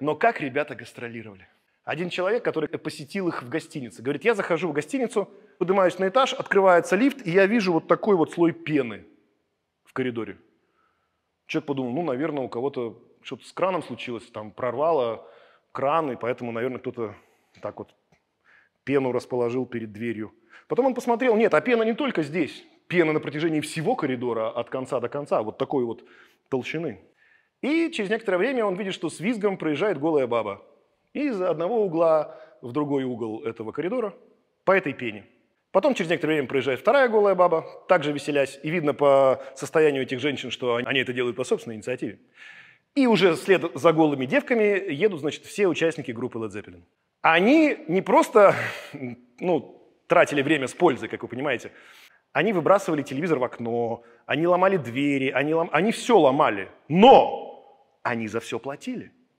Но как ребята гастролировали? Один человек, который посетил их в гостинице, говорит, я захожу в гостиницу, поднимаюсь на этаж, открывается лифт, и я вижу вот такой вот слой пены в коридоре. Человек подумал, ну, наверное, у кого-то что-то с краном случилось, там прорвало кран, и поэтому, наверное, кто-то так вот пену расположил перед дверью. Потом он посмотрел, нет, а пена не только здесь, пена на протяжении всего коридора от конца до конца, вот такой вот толщины. И через некоторое время он видит, что с визгом проезжает голая баба. И из одного угла в другой угол этого коридора по этой пене. Потом через некоторое время проезжает вторая голая баба, также веселясь. И видно по состоянию этих женщин, что они это делают по собственной инициативе. И уже вслед за голыми девками едут, значит, все участники группы Led Zeppelin. Они не просто, ну, тратили время с пользой, как вы понимаете, они выбрасывали телевизор в окно, они ломали двери, они, лом... они все ломали. Но они за все платили.